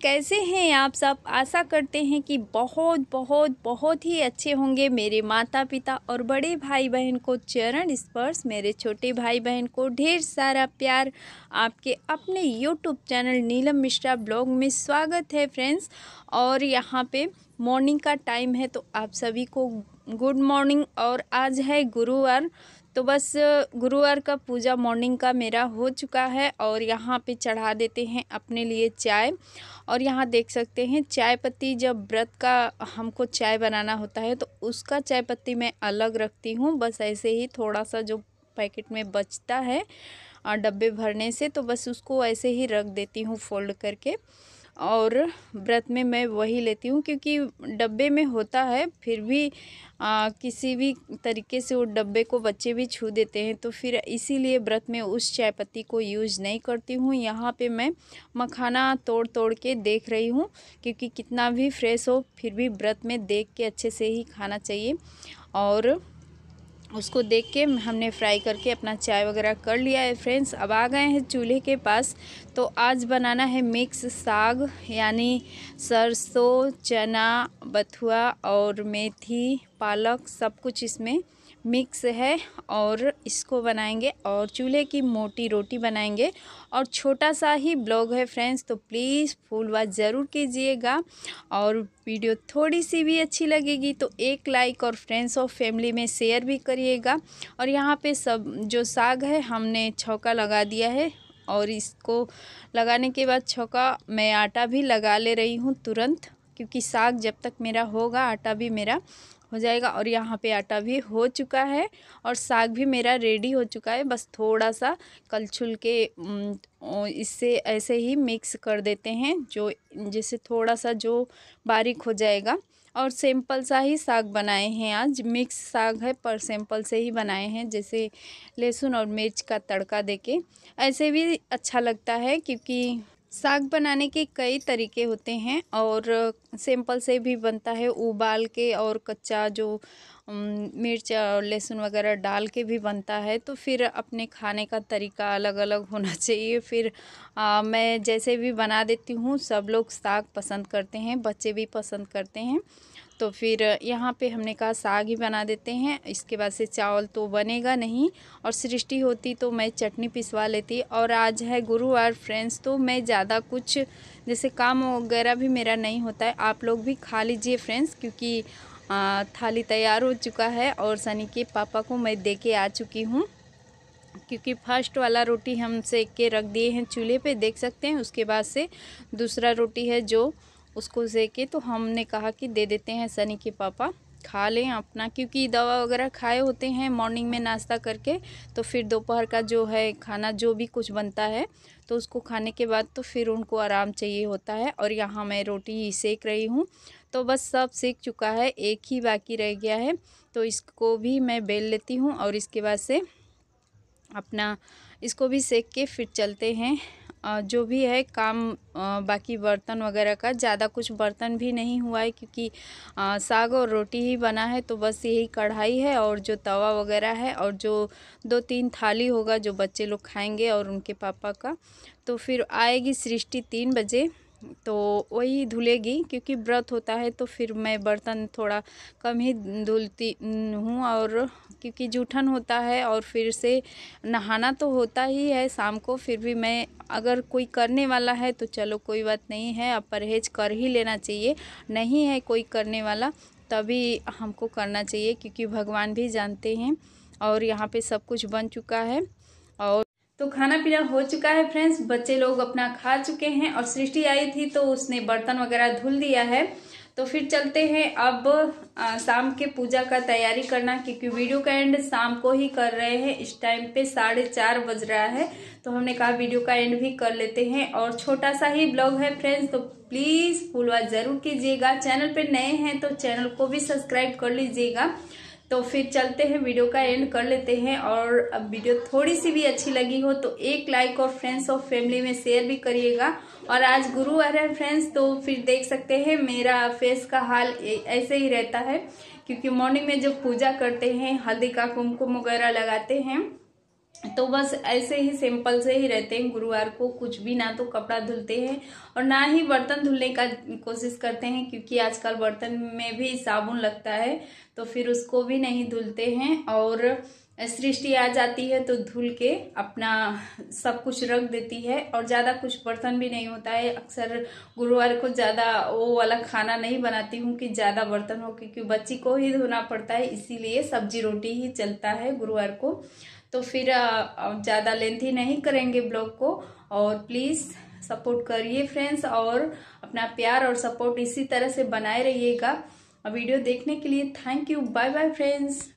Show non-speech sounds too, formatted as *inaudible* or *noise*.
friends कैसे हैं आप सब आशा करते हैं कि बहुत बहुत बहुत ही अच्छे होंगे मेरे माता पिता और बड़े भाई बहन को चरण स्पर्श मेरे छोटे भाई बहन को ढेर सारा प्यार आपके अपने YouTube channel Neelam Mishra blog में स्वागत है फ्रेंड्स और यहाँ पे मॉर्निंग का टाइम है तो आप सभी को गुड मॉर्निंग और आज है गुरुवार तो बस गुरुवार का पूजा मॉर्निंग का मेरा हो चुका है और यहाँ पे चढ़ा देते हैं अपने लिए चाय और यहाँ देख सकते हैं चाय पत्ती जब व्रत का हमको चाय बनाना होता है तो उसका चाय पत्ती मैं अलग रखती हूँ बस ऐसे ही थोड़ा सा जो पैकेट में बचता है डब्बे भरने से तो बस उसको ऐसे ही रख देती हूँ फोल्ड करके और व्रत में मैं वही लेती हूँ क्योंकि डब्बे में होता है फिर भी आ, किसी भी तरीके से वो डब्बे को बच्चे भी छू देते हैं तो फिर इसीलिए व्रत में उस चाय पत्ती को यूज़ नहीं करती हूँ यहाँ पे मैं मखाना तोड़ तोड़ के देख रही हूँ क्योंकि कितना भी फ्रेश हो फिर भी व्रत में देख के अच्छे से ही खाना चाहिए और उसको देख के हमने फ्राई करके अपना चाय वगैरह कर लिया है फ्रेंड्स अब आ गए हैं चूल्हे के पास तो आज बनाना है मिक्स साग यानी सरसों चना बथुआ और मेथी पालक सब कुछ इसमें मिक्स है और इसको बनाएंगे और चूल्हे की मोटी रोटी बनाएंगे और छोटा सा ही ब्लॉग है फ्रेंड्स तो प्लीज़ फुल वाच ज़रूर कीजिएगा और वीडियो थोड़ी सी भी अच्छी लगेगी तो एक लाइक और फ्रेंड्स और फैमिली में शेयर भी करिएगा और यहाँ पे सब जो साग है हमने छौका लगा दिया है और इसको लगाने के बाद छौका मैं आटा भी लगा ले रही हूँ तुरंत क्योंकि साग जब तक मेरा होगा आटा भी मेरा हो जाएगा और यहाँ पे आटा भी हो चुका है और साग भी मेरा रेडी हो चुका है बस थोड़ा सा कलछुल के इससे ऐसे ही मिक्स कर देते हैं जो जैसे थोड़ा सा जो बारीक हो जाएगा और सिंपल सा ही साग बनाए हैं आज मिक्स साग है पर सिंपल से ही बनाए हैं जैसे लहसुन और मिर्च का तड़का देके ऐसे भी अच्छा लगता है क्योंकि साग बनाने के कई तरीके होते हैं और सिंपल से भी बनता है उबाल के और कच्चा जो मिर्च और लहसुन वगैरह डाल के भी बनता है तो फिर अपने खाने का तरीका अलग अलग होना *laughs* चाहिए फिर आ, मैं जैसे भी बना देती हूँ सब लोग साग पसंद करते हैं बच्चे भी पसंद करते हैं तो फिर यहाँ पे हमने कहा साग ही बना देते हैं इसके बाद से चावल तो बनेगा नहीं और सृष्टि होती तो मैं चटनी पिसवा लेती और आज है गुरुवार फ्रेंड्स तो मैं ज़्यादा कुछ जैसे काम वगैरह भी मेरा नहीं होता है आप लोग भी खा लीजिए फ्रेंड्स क्योंकि थाली तैयार हो चुका है और सनी के पापा को मैं दे के आ चुकी हूँ क्योंकि फर्स्ट वाला रोटी हम सेक के रख दिए हैं चूल्हे पे देख सकते हैं उसके बाद से दूसरा रोटी है जो उसको सेक के तो हमने कहा कि दे देते हैं सनी के पापा खा लें अपना क्योंकि दवा वगैरह खाए होते हैं मॉर्निंग में नाश्ता करके तो फिर दोपहर का जो है खाना जो भी कुछ बनता है तो उसको खाने के बाद तो फिर उनको आराम चाहिए होता है और यहाँ मैं रोटी ही सेक रही हूँ तो बस सब सीख चुका है एक ही बाकी रह गया है तो इसको भी मैं बेल लेती हूँ और इसके बाद से अपना इसको भी सेक के फिर चलते हैं जो भी है काम बाकी बर्तन वगैरह का ज़्यादा कुछ बर्तन भी नहीं हुआ है क्योंकि साग और रोटी ही बना है तो बस यही कढ़ाई है और जो तवा वगैरह है और जो दो तीन थाली होगा जो बच्चे लोग खाएंगे और उनके पापा का तो फिर आएगी सृष्टि तीन बजे तो वही धुलेगी क्योंकि व्रत होता है तो फिर मैं बर्तन थोड़ा कम ही धुलती हूँ और क्योंकि जूठन होता है और फिर से नहाना तो होता ही है शाम को फिर भी मैं अगर कोई करने वाला है तो चलो कोई बात नहीं है अब परहेज कर ही लेना चाहिए नहीं है कोई करने वाला तभी हमको करना चाहिए क्योंकि भगवान भी जानते हैं और यहाँ पे सब कुछ बन चुका है और तो खाना पीना हो चुका है फ्रेंड्स बच्चे लोग अपना खा चुके हैं और सृष्टि आई थी तो उसने बर्तन वगैरह धुल दिया है तो फिर चलते हैं अब शाम के पूजा का तैयारी करना क्योंकि वीडियो का एंड शाम को ही कर रहे हैं इस टाइम पे साढ़े चार बज रहा है तो हमने कहा वीडियो का एंड भी कर लेते हैं और छोटा सा ही ब्लॉग है फ्रेंड्स तो प्लीज़ फुलवा ज़रूर कीजिएगा चैनल पे नए हैं तो चैनल को भी सब्सक्राइब कर लीजिएगा तो फिर चलते हैं वीडियो का एंड कर लेते हैं और अब वीडियो थोड़ी सी भी अच्छी लगी हो तो एक लाइक और फ्रेंड्स और फैमिली में शेयर भी करिएगा और आज गुरुवार है फ्रेंड्स तो फिर देख सकते हैं मेरा फेस का हाल ऐसे ही रहता है क्योंकि मॉर्निंग में जब पूजा करते हैं हल्दी का कुमकुम वगैरह लगाते हैं तो बस ऐसे ही सिंपल से ही रहते हैं गुरुवार को कुछ भी ना तो कपड़ा धुलते हैं और ना ही बर्तन धुलने का कोशिश करते हैं क्योंकि आजकल बर्तन में भी साबुन लगता है तो फिर उसको भी नहीं धुलते हैं और सृष्टि आ जाती है तो धुल के अपना सब कुछ रख देती है और ज़्यादा कुछ बर्तन भी नहीं होता है अक्सर गुरुवार को ज़्यादा वो वाला खाना नहीं बनाती हूँ कि ज़्यादा बर्तन हो क्योंकि बच्ची को ही धोना पड़ता है इसीलिए सब्जी रोटी ही चलता है गुरुवार को तो फिर ज़्यादा लेंथी नहीं करेंगे ब्लॉग को और प्लीज़ सपोर्ट करिए फ्रेंड्स और अपना प्यार और सपोर्ट इसी तरह से बनाए रहिएगा वीडियो देखने के लिए thank you bye bye friends